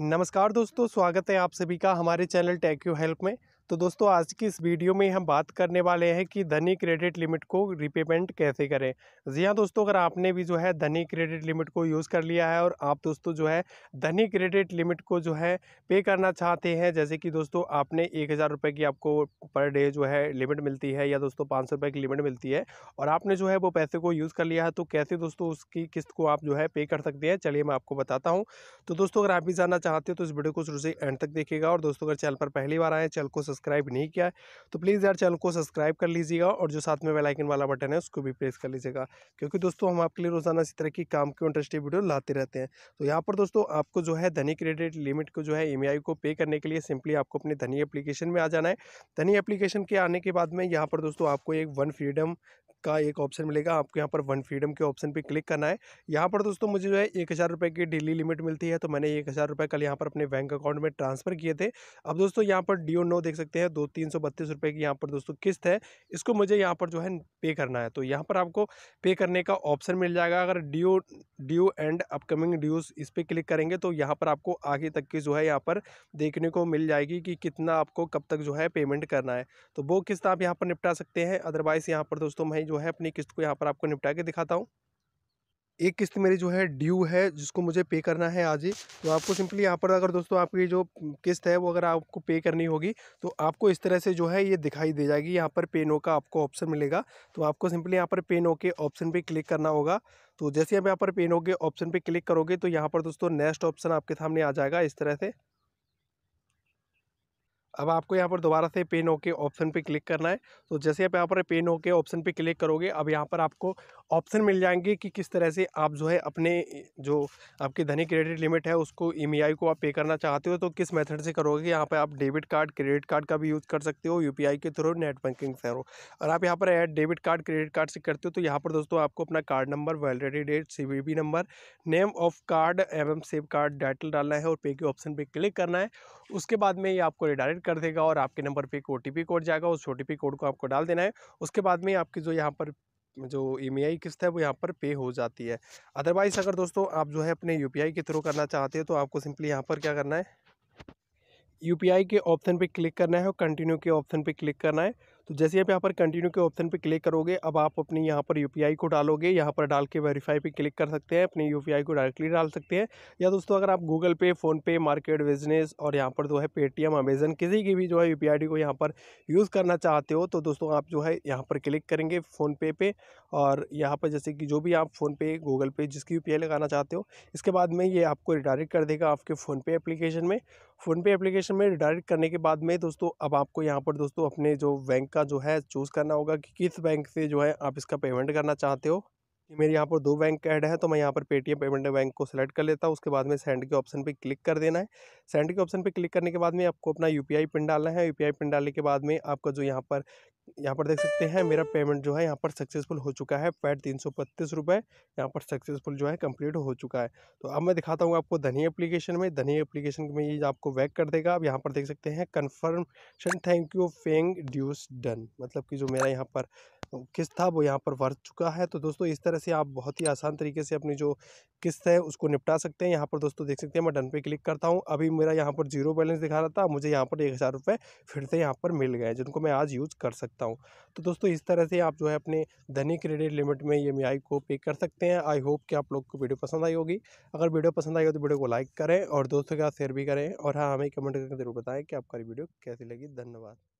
नमस्कार दोस्तों स्वागत है आप सभी का हमारे चैनल टैक्यू हेल्प में तो दोस्तों आज की इस वीडियो में हम बात करने वाले हैं कि धनी क्रेडिट लिमिट को रिपेमेंट कैसे करें जी हाँ दोस्तों अगर आपने भी जो है धनी क्रेडिट लिमिट को यूज़ कर लिया है और आप दोस्तों जो है धनी क्रेडिट लिमिट को जो है पे करना चाहते हैं जैसे कि दोस्तों आपने एक हज़ार रुपये की आपको पर डे जो है लिमिट मिलती है या दोस्तों पाँच सौ रुपये की लिमिट मिलती है और आपने जो है वो पैसे को यूज़ कर लिया है तो कैसे दोस्तों उसकी किस्त को आप जो है पे कर सकते हैं चलिए मैं आपको बताता हूँ तो दोस्तों अगर आप भी जानना चाहते हो तो इस वीडियो को शुरू से एंड तक देखिएगा और दोस्तों अगर चैनल पर पहली बार आए चैनल को सब्सक्राइब नहीं किया है तो प्लीज़ यार चैनल को सब्सक्राइब कर लीजिएगा और जो साथ में बेलाइकन वाला बटन है उसको भी प्रेस कर लीजिएगा क्योंकि दोस्तों हम आपके लिए रोजाना इसी तरह की काम की इंटरेस्टिंग वीडियो लाते रहते हैं तो यहाँ पर दोस्तों आपको जो है धनी क्रेडिट लिमिट को जो है ई e को पे करने के लिए सिंपली आपको अपने धनी एप्लीकेशन में आ जाना है धनी एप्लीकेशन के आने के बाद में यहाँ पर दोस्तों आपको एक वन फ्रीडम का एक ऑप्शन मिलेगा आपको यहाँ पर वन फ्रीडम के ऑप्शन पे क्लिक करना है यहाँ पर दोस्तों मुझे जो है एक हज़ार रुपये की डेली लिमिट मिलती है तो मैंने एक हज़ार रुपये कल यहाँ पर अपने बैंक अकाउंट में ट्रांसफ़र किए थे अब दोस्तों यहाँ पर डी ओ नो देख सकते सकते हैं दो तीन सौ बत्तीस रुपये की यहाँ पर दोस्तों किस्त है इसको मुझे यहाँ पर जो है पे करना है तो यहाँ पर आपको पे करने का ऑप्शन मिल जाएगा अगर due due and upcoming dues इस पर क्लिक करेंगे तो यहाँ पर आपको आगे तक की जो है यहाँ पर देखने को मिल जाएगी कि कितना आपको कब तक जो है पेमेंट करना है तो वो किस्त आप यहाँ पर निपटा सकते हैं अदरवाइज़ यहाँ पर दोस्तों मैं जो है अपनी किस्त को यहाँ पर आपको निपटा के दिखाता हूँ एक किस्त मेरी जो है ड्यू है जिसको मुझे पे करना है आज ही तो आपको सिंपली यहाँ पर अगर दोस्तों आपकी जो किस्त है वो अगर आपको पे करनी होगी तो आपको इस तरह से जो है ये दिखाई दे जाएगी यहाँ पर पे नो का आपको ऑप्शन मिलेगा तो आपको सिंपली यहाँ पर पे नो के ऑप्शन पर क्लिक करना होगा तो जैसे आप यहाँ पर पे नो के ऑप्शन पर क्लिक करोगे तो यहाँ पर दोस्तों नेक्स्ट ऑप्शन आपके सामने आ जाएगा इस तरह से अब आपको यहाँ पर दोबारा से पेन ओके ऑप्शन पे क्लिक करना है तो जैसे आप यहाँ पर पेन ओके ऑप्शन पे क्लिक करोगे अब यहाँ पर आपको ऑप्शन मिल जाएंगे कि किस तरह से आप जो है अपने जो आपकी धनी क्रेडिट लिमिट है उसको ई e को आप पे करना चाहते हो तो किस मेथड से करोगे यहाँ पर आप डेबिट कार्ड क्रेडिट कार्ड का भी यूज़ कर सकते हो यू के थ्रू नेट बैंकिंग से हो और आप यहाँ पर add debit card credit card से करते हो तो यहाँ पर दोस्तों आपको अपना card number validity date C number name of card एवं सेव कार्ड डाइटल डालना है और पे के ऑप्शन पर क्लिक करना है उसके बाद में ये आपको रिडायरेक्ट कर देगा और आपके नंबर पर एक ओ कोड जाएगा उस ओ कोड को आपको डाल देना है उसके बाद में आपकी जो यहाँ पर जो ई किस्त है वो यहाँ पर पे हो जाती है अदरवाइज़ अगर दोस्तों आप जो है अपने यू के थ्रू करना चाहते हो तो आपको सिंपली यहाँ पर क्या करना है यू के ऑप्शन पर क्लिक करना है और कंटिन्यू के ऑप्शन पर क्लिक करना है तो जैसे आप यहाँ पर कंटिन्यू के ऑप्शन पे क्लिक करोगे अब आप अपनी यहाँ पर यूपीआई को डालोगे यहाँ पर डाल के वेरीफाई पे क्लिक कर सकते हैं अपने यूपीआई को डायरेक्टली डाल सकते हैं या दोस्तों अगर आप गूगल पे फ़ोनपे मार्केट बिजनेस और यहाँ पर जो है पेटीएम अमेजन किसी की भी जो है यू को यहाँ पर यूज़ करना चाहते हो तो दोस्तों आप जो है यहाँ पर क्लिक करेंगे फ़ोनपे पर और यहाँ पर जैसे कि जो भी आप फ़ोनपे गूगल पे जिसकी यू लगाना चाहते हो इसके बाद में ये आपको रिडायरेक्ट कर देगा आपके फ़ोनपे एप्लीकेशन में फ़ोनपे एप्लीकेशन में रिडायरेक्ट करने के बाद में दोस्तों अब आपको यहाँ पर दोस्तों अपने जो बैंक का जो है चूज़ करना होगा कि किस बैंक से जो है आप इसका पेमेंट करना चाहते हो मेरे यहाँ पर दो बैंक ऐड है तो मैं यहाँ पर पेटीएम पेमेंट बैंक को सेलेक्ट कर लेता हूँ उसके बाद में सेंड के ऑप्शन पे क्लिक कर देना है सेंड के ऑप्शन पे क्लिक करने के बाद में आपको अपना यूपीआई पिन डालना है यूपीआई पिन डालने के बाद में आपका जो यहाँ पर यहाँ पर देख सकते हैं मेरा पेमेंट जो है यहाँ पर सक्सेसफुल हो चुका है पैट तीन सौ बत्तीस रुपये यहाँ पर सक्सेसफुल जो है कंप्लीट हो चुका है तो अब मैं दिखाता हूँ आपको धनी एप्लीकेशन में धनी एप्लीकेशन में ये आपको वैक कर देगा आप यहाँ पर देख सकते हैं कन्फर्मेशन थैंक यू फेंग ड्यूस डन मतलब कि जो मेरा यहाँ पर किस्त था वो यहाँ पर भर चुका है तो दोस्तों इस तरह से आप बहुत ही आसान तरीके से अपनी जो किस्त है उसको निपटा सकते हैं यहाँ पर दोस्तों देख सकते हैं मैं डन पे क्लिक करता हूँ अभी मेरा यहाँ पर जीरो बैलेंस दिखा रहा था मुझे यहाँ पर एक हज़ार रुपये फिर से यहाँ पर मिल गए जिनको मैं आज यूज़ कर सकता हूँ तो दोस्तों इस तरह से आप जो है अपने धनी क्रेडिट लिमिट में ई e एम को पे कर सकते हैं आई होप कि आप लोग को वीडियो पसंद आई होगी अगर वीडियो पसंद आई हो तो वीडियो को लाइक करें और दोस्तों के साथ शेयर भी करें और हाँ हमें कमेंट करके जरूर बताएँ कि आपका वीडियो कैसी लगी धन्यवाद